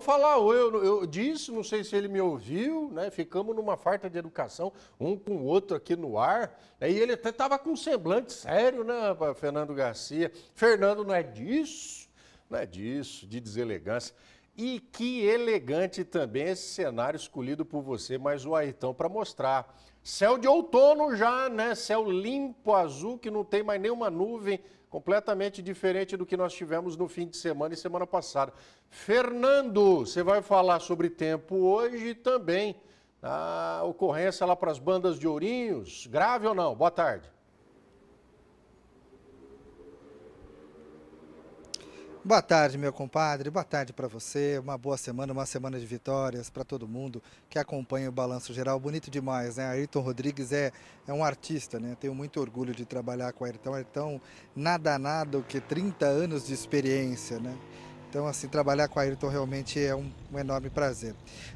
falar eu, eu disse, não sei se ele me ouviu, né? Ficamos numa farta de educação, um com o outro aqui no ar. Né? E ele até estava com um semblante sério, né, Fernando Garcia? Fernando não é disso, não é disso, de deselegância. E que elegante também esse cenário escolhido por você, mas o Aitão, para mostrar. Céu de outono já, né? Céu limpo, azul, que não tem mais nenhuma nuvem, completamente diferente do que nós tivemos no fim de semana e semana passada. Fernando, você vai falar sobre tempo hoje também a ah, ocorrência lá para as bandas de Ourinhos. Grave ou não? Boa tarde. Boa tarde, meu compadre. Boa tarde para você. Uma boa semana, uma semana de vitórias para todo mundo que acompanha o Balanço Geral. Bonito demais, né? Ayrton Rodrigues é, é um artista, né? Tenho muito orgulho de trabalhar com o Ayrton. Ayrton, nada, nada, o que 30 anos de experiência, né? Então, assim, trabalhar com a Ayrton realmente é um, um, enorme prazer.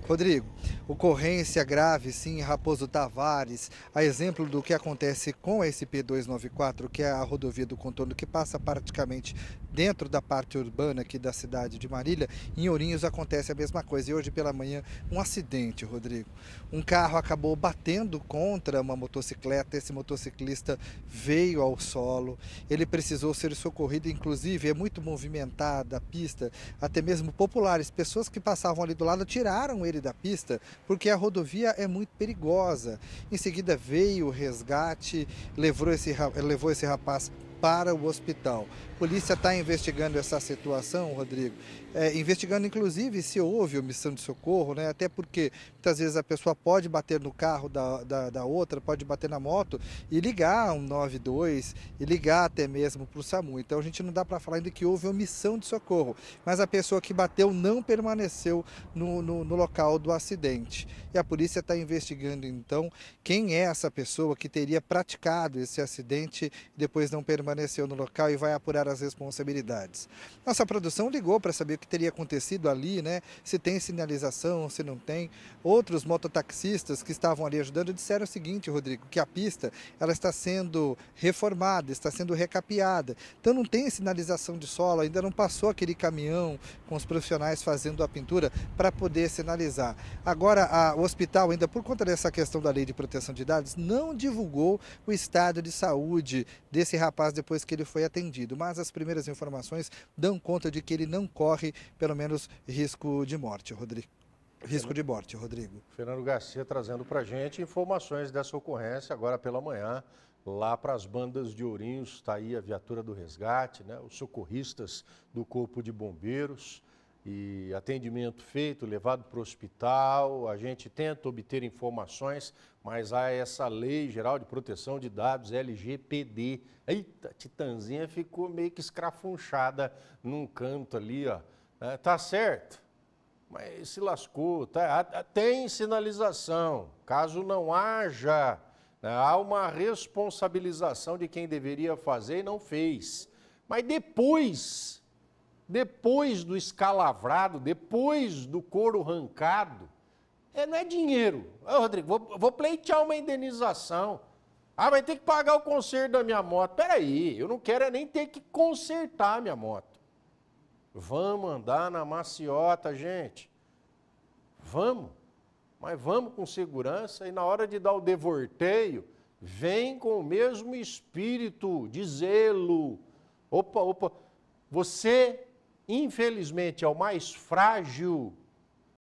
Rodrigo, ocorrência grave, sim, Raposo Tavares, a exemplo do que acontece com a SP-294, que é a rodovia do contorno, que passa praticamente dentro da parte urbana aqui da cidade de Marília, em Ourinhos acontece a mesma coisa. E hoje pela manhã, um acidente, Rodrigo. Um carro acabou batendo contra uma motocicleta, esse motociclista veio ao solo, ele precisou ser socorrido, inclusive é muito movimentada a pista, pista, até mesmo populares, pessoas que passavam ali do lado tiraram ele da pista porque a rodovia é muito perigosa. Em seguida veio o resgate, levou esse, levou esse rapaz para o hospital. A polícia está investigando essa situação, Rodrigo, é, investigando inclusive se houve omissão de socorro, né? até porque muitas vezes a pessoa pode bater no carro da, da, da outra, pode bater na moto e ligar um 92 e ligar até mesmo para o SAMU. Então a gente não dá para falar ainda que houve omissão de socorro, mas a pessoa que bateu não permaneceu no, no, no local do acidente. E a polícia está investigando então quem é essa pessoa que teria praticado esse acidente e depois não permaneceu permaneceu no local e vai apurar as responsabilidades. Nossa produção ligou para saber o que teria acontecido ali, né? Se tem sinalização, se não tem. Outros mototaxistas que estavam ali ajudando disseram o seguinte, Rodrigo, que a pista ela está sendo reformada, está sendo recapeada. Então não tem sinalização de solo, ainda não passou aquele caminhão com os profissionais fazendo a pintura para poder sinalizar. Agora a, o hospital ainda por conta dessa questão da lei de proteção de dados não divulgou o estado de saúde desse rapaz de depois que ele foi atendido, mas as primeiras informações dão conta de que ele não corre, pelo menos, risco de morte, Rodrigo. Risco de morte, Rodrigo. Fernando Garcia trazendo para gente informações dessa ocorrência agora pela manhã, lá para as bandas de Ourinhos, está aí a viatura do resgate, né? os socorristas do Corpo de Bombeiros e atendimento feito, levado para o hospital, a gente tenta obter informações, mas há essa lei geral de proteção de dados LGPD. Eita, Titanzinha ficou meio que escrafunchada num canto ali, ó. É, tá certo, mas se lascou, tá? Tem sinalização, caso não haja, né, há uma responsabilização de quem deveria fazer e não fez. Mas depois depois do escalavrado, depois do couro arrancado, é, não é dinheiro. Ô, Rodrigo, vou, vou pleitear uma indenização. Ah, vai ter que pagar o conserto da minha moto. Peraí, eu não quero é nem ter que consertar a minha moto. Vamos andar na maciota, gente. Vamos. Mas vamos com segurança e na hora de dar o devorteio, vem com o mesmo espírito de zelo. Opa, opa. Você infelizmente, é o mais frágil